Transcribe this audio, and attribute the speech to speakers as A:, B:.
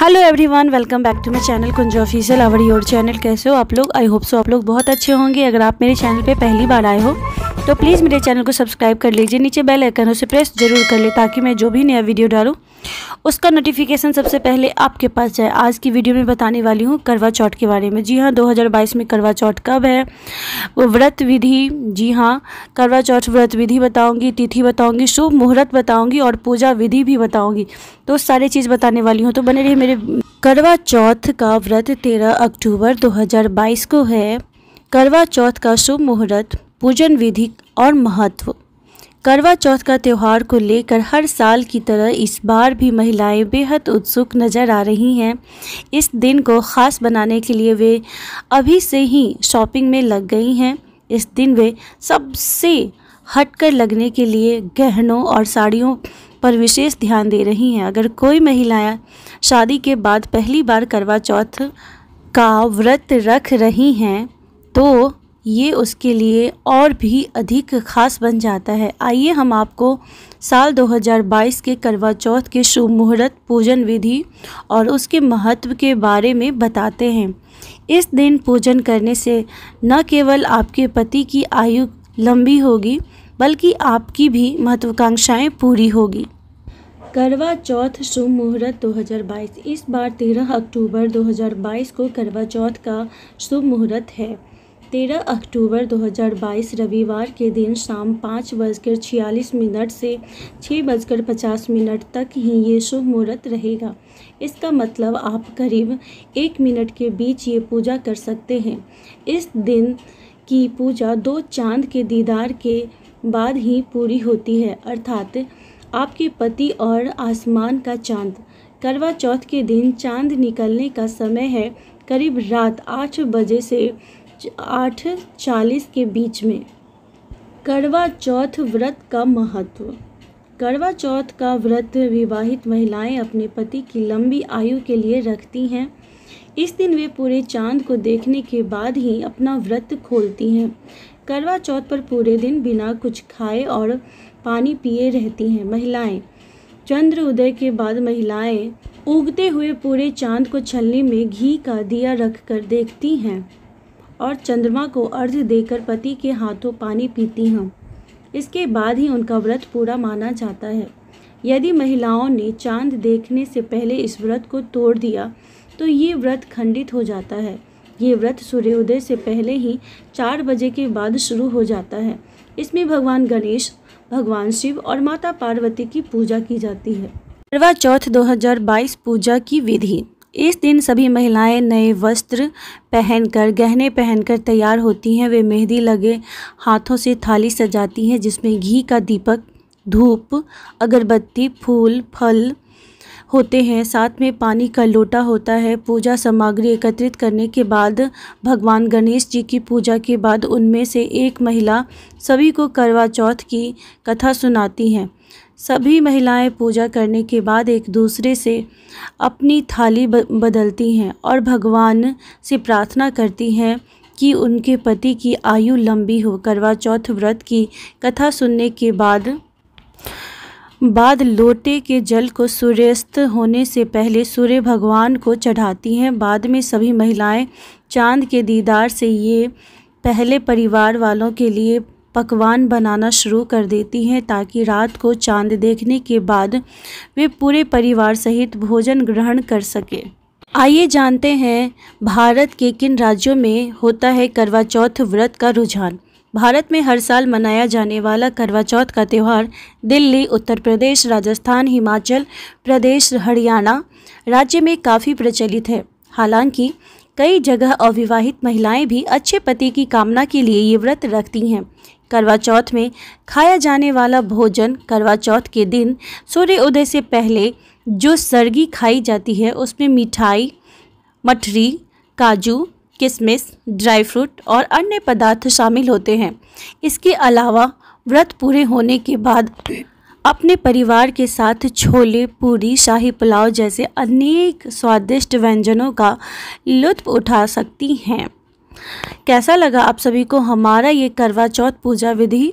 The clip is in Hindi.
A: hello everyone welcome back to my channel कुंजो ऑफिशियल अवर योर चैनल कैसे हो आप लोग आई होप सो आप लोग बहुत अच्छे होंगे अगर आप मेरे चैनल पे पहली बार आए हो तो प्लीज़ मेरे चैनल को सब्सक्राइब कर लीजिए नीचे बेल आइकन उसे प्रेस जरूर कर ले ताकि मैं जो भी नया वीडियो डालूँ उसका नोटिफिकेशन सबसे पहले आपके पास जाए आज की वीडियो में बताने वाली हूँ करवा चौथ के बारे में जी हाँ 2022 में करवा चौथ कब है वो व्रत विधि जी हाँ करवा चौथ व्रत विधि बताऊँगी तिथि बताऊँगी शुभ मुहूर्त बताऊँगी और पूजा विधि भी बताऊँगी तो सारी चीज़ बताने वाली हूँ तो बने रही मेरे करवा चौथ का व्रत तेरह अक्टूबर 2022 को है करवा चौथ का शुभ मुहूर्त पूजन विधि और महत्व करवा चौथ का त्यौहार को लेकर हर साल की तरह इस बार भी महिलाएं बेहद उत्सुक नज़र आ रही हैं इस दिन को ख़ास बनाने के लिए वे अभी से ही शॉपिंग में लग गई हैं इस दिन वे सबसे हटकर लगने के लिए गहनों और साड़ियों पर विशेष ध्यान दे रही हैं अगर कोई महिलाएं शादी के बाद पहली बार करवा चौथ का व्रत रख रही हैं तो ये उसके लिए और भी अधिक खास बन जाता है आइए हम आपको साल 2022 के करवा चौथ के शुभ मुहूर्त पूजन विधि और उसके महत्व के बारे में बताते हैं इस दिन पूजन करने से न केवल आपके पति की आयु लंबी होगी बल्कि आपकी भी महत्वाकांक्षाएं पूरी होगी करवा चौथ शुभ मुहूर्त 2022 इस बार 13 अक्टूबर 2022 को करवा चौथ का शुभ मुहूर्त है 13 अक्टूबर 2022 रविवार के दिन शाम पाँच बजकर छियालीस मिनट से छः बजकर पचास मिनट तक ही ये शुभ मुहूर्त रहेगा इसका मतलब आप करीब एक मिनट के बीच ये पूजा कर सकते हैं इस दिन की पूजा दो चांद के दीदार के बाद ही पूरी होती है अर्थात आपके पति और आसमान का चांद करवा चौथ के दिन चांद निकलने का समय है करीब रात आठ बजे से आठ चालीस के बीच में करवा चौथ व्रत का महत्व करवा चौथ का व्रत विवाहित महिलाएं अपने पति की लंबी आयु के लिए रखती हैं इस दिन वे पूरे चांद को देखने के बाद ही अपना व्रत खोलती हैं करवा चौथ पर पूरे दिन बिना कुछ खाए और पानी पिए रहती हैं महिलाएं चंद्र उदय के बाद महिलाएं उगते हुए पूरे चांद को छलने में घी का दिया रख कर देखती हैं और चंद्रमा को अर्घ देकर पति के हाथों पानी पीती हैं इसके बाद ही उनका व्रत पूरा माना जाता है यदि महिलाओं ने चांद देखने से पहले इस व्रत को तोड़ दिया तो ये व्रत खंडित हो जाता है ये व्रत सूर्योदय से पहले ही चार बजे के बाद शुरू हो जाता है इसमें भगवान गणेश भगवान शिव और माता पार्वती की पूजा की जाती है करवा चौथ 2022 पूजा की विधि इस दिन सभी महिलाएं नए वस्त्र पहनकर गहने पहनकर तैयार होती हैं वे मेहंदी लगे हाथों से थाली सजाती हैं जिसमें घी का दीपक धूप अगरबत्ती फूल फल होते हैं साथ में पानी का लोटा होता है पूजा सामग्री एकत्रित करने के बाद भगवान गणेश जी की पूजा के बाद उनमें से एक महिला सभी को करवा चौथ की कथा सुनाती हैं सभी महिलाएं पूजा करने के बाद एक दूसरे से अपनी थाली बदलती हैं और भगवान से प्रार्थना करती हैं कि उनके पति की आयु लंबी हो करवा चौथ व्रत की कथा सुनने के बाद बाद लोटे के जल को सूर्यास्त होने से पहले सूर्य भगवान को चढ़ाती हैं बाद में सभी महिलाएं चांद के दीदार से ये पहले परिवार वालों के लिए पकवान बनाना शुरू कर देती हैं ताकि रात को चांद देखने के बाद वे पूरे परिवार सहित भोजन ग्रहण कर सकें आइए जानते हैं भारत के किन राज्यों में होता है करवा चौथ व्रत का रुझान भारत में हर साल मनाया जाने वाला करवा चौथ का त्यौहार दिल्ली उत्तर प्रदेश राजस्थान हिमाचल प्रदेश हरियाणा राज्य में काफ़ी प्रचलित है हालांकि कई जगह अविवाहित महिलाएं भी अच्छे पति की कामना के लिए ये व्रत रखती हैं करवा चौथ में खाया जाने वाला भोजन करवा चौथ के दिन सूर्य उदय से पहले जो सर्गी खाई जाती है उसमें मिठाई मठरी काजू किशमिश ड्राई फ्रूट और अन्य पदार्थ शामिल होते हैं इसके अलावा व्रत पूरे होने के बाद अपने परिवार के साथ छोले पूरी शाही पुलाव जैसे अनेक स्वादिष्ट व्यंजनों का लुत्फ उठा सकती हैं कैसा लगा आप सभी को हमारा ये करवा चौथ पूजा विधि